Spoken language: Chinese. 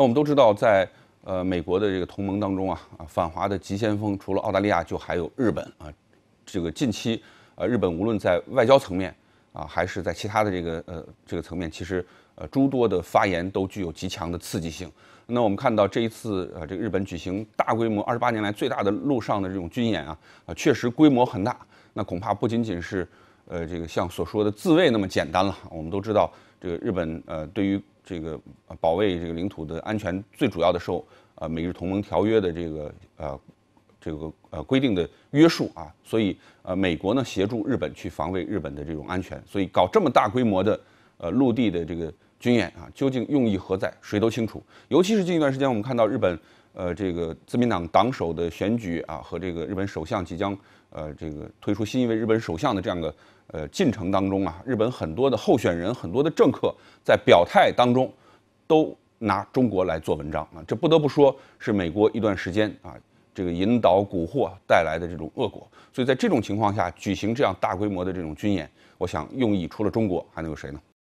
那我们都知道，在呃美国的这个同盟当中啊，反华的急先锋除了澳大利亚，就还有日本啊。这个近期，呃，日本无论在外交层面啊，还是在其他的这个呃这个层面，其实呃诸多的发言都具有极强的刺激性。那我们看到这一次呃，这个日本举行大规模二十八年来最大的陆上的这种军演啊，啊确实规模很大。那恐怕不仅仅是呃这个像所说的自卫那么简单了。我们都知道，这个日本呃对于。这个保卫这个领土的安全，最主要的受呃美日同盟条约的这个呃，这个呃规定的约束啊，所以呃美国呢协助日本去防卫日本的这种安全，所以搞这么大规模的呃陆地的这个军演啊，究竟用意何在，谁都清楚。尤其是近一段时间，我们看到日本。呃，这个自民党党首的选举啊，和这个日本首相即将呃这个推出新一位日本首相的这样的呃进程当中啊，日本很多的候选人、很多的政客在表态当中都拿中国来做文章啊，这不得不说是美国一段时间啊这个引导蛊惑带来的这种恶果。所以在这种情况下举行这样大规模的这种军演，我想用意除了中国还能有谁呢？